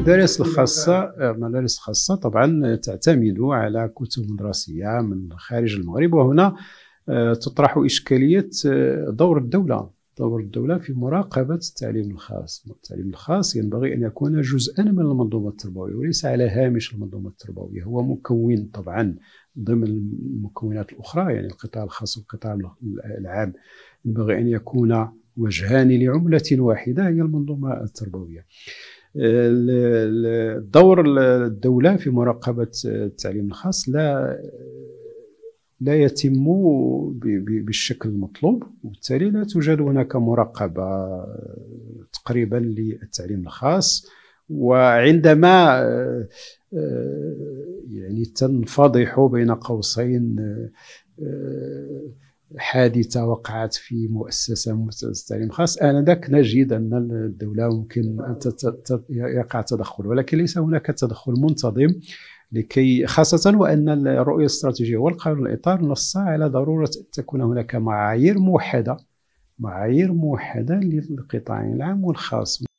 مدارس الخاصة مدارس خاصة طبعا تعتمد على كتب مدرسية من خارج المغرب وهنا آه، تطرح إشكالية آه، دور الدولة دور الدولة في مراقبة التعليم الخاص التعليم الخاص ينبغي أن يكون جزءا من المنظومة التربوية وليس على هامش المنظومة التربوية هو مكون طبعا ضمن المكونات الأخرى يعني القطاع الخاص والقطاع العام ينبغي أن يكون وجهان لعملة واحدة هي المنظومة التربوية دور الدوله في مراقبه التعليم الخاص لا لا يتم بالشكل المطلوب وبالتالي لا توجد هناك مراقبه تقريبا للتعليم الخاص وعندما آه، آه، يعني تنفضح بين قوسين آه، حادثه وقعت في مؤسسه مؤسسه التعليم خاص انذاك نجد ان الدوله ممكن ان يقع تدخل ولكن ليس هناك تدخل منتظم لكي خاصة وأن الرؤية الاستراتيجية والقانون الإطار نص على ضرورة أن تكون هناك معايير موحدة معايير موحدة للقطاع العام والخاص